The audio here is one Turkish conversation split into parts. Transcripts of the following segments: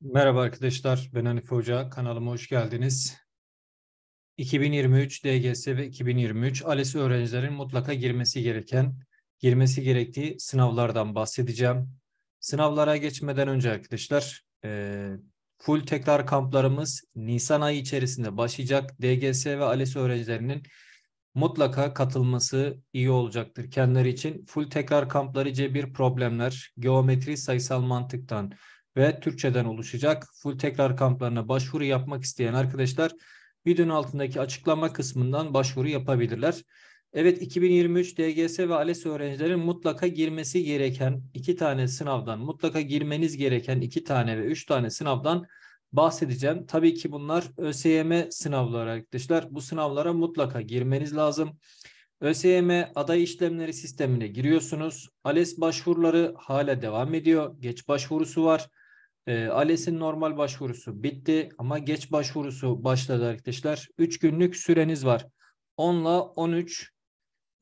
Merhaba arkadaşlar, ben Hanif Hoca. Kanalıma hoş geldiniz. 2023 DGS ve 2023 ALES öğrencilerin mutlaka girmesi gereken, girmesi gerektiği sınavlardan bahsedeceğim. Sınavlara geçmeden önce arkadaşlar, e, full tekrar kamplarımız Nisan ayı içerisinde başlayacak. DGS ve ALES öğrencilerinin mutlaka katılması iyi olacaktır kendileri için. Full tekrar kampları C1 problemler, geometri sayısal mantıktan, ve Türkçeden oluşacak. Full tekrar kamplarına başvuru yapmak isteyen arkadaşlar videonun altındaki açıklama kısmından başvuru yapabilirler. Evet 2023 DGS ve ALES öğrencilerin mutlaka girmesi gereken iki tane sınavdan, mutlaka girmeniz gereken iki tane ve üç tane sınavdan bahsedeceğim. Tabii ki bunlar ÖSYM sınavları arkadaşlar. Bu sınavlara mutlaka girmeniz lazım. ÖSYM aday işlemleri sistemine giriyorsunuz. ALES başvuruları hala devam ediyor. Geç başvurusu var. E, ALES'in normal başvurusu bitti ama geç başvurusu başladı arkadaşlar. 3 günlük süreniz var. 10 ile 13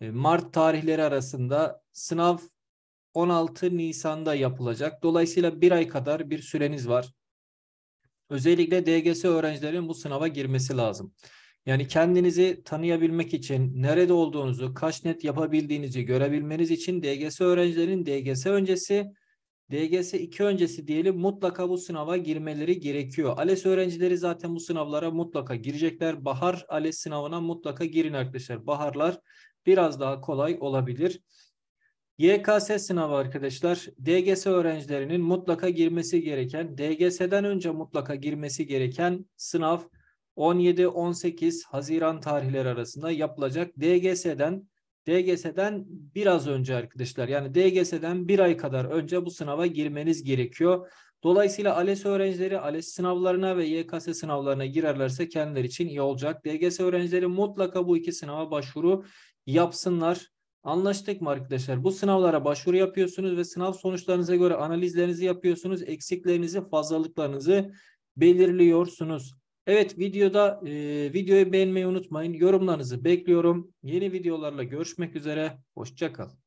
Mart tarihleri arasında sınav 16 Nisan'da yapılacak. Dolayısıyla bir ay kadar bir süreniz var. Özellikle DGS öğrencilerin bu sınava girmesi lazım. Yani kendinizi tanıyabilmek için nerede olduğunuzu, kaç net yapabildiğinizi görebilmeniz için DGS öğrencilerin DGS öncesi DGS 2 öncesi diyelim mutlaka bu sınava girmeleri gerekiyor. ALES öğrencileri zaten bu sınavlara mutlaka girecekler. Bahar ALES sınavına mutlaka girin arkadaşlar. Baharlar biraz daha kolay olabilir. YKS sınavı arkadaşlar DGS öğrencilerinin mutlaka girmesi gereken, DGS'den önce mutlaka girmesi gereken sınav 17-18 Haziran tarihleri arasında yapılacak. DGS'den DGS'den biraz önce arkadaşlar yani DGS'den bir ay kadar önce bu sınava girmeniz gerekiyor. Dolayısıyla ALES öğrencileri ALES sınavlarına ve YKS sınavlarına girerlerse kendileri için iyi olacak. DGS öğrencileri mutlaka bu iki sınava başvuru yapsınlar. Anlaştık mı arkadaşlar? Bu sınavlara başvuru yapıyorsunuz ve sınav sonuçlarınıza göre analizlerinizi yapıyorsunuz. Eksiklerinizi, fazlalıklarınızı belirliyorsunuz. Evet videoda e, videoyu beğenmeyi unutmayın. Yorumlarınızı bekliyorum. Yeni videolarla görüşmek üzere. Hoşçakalın.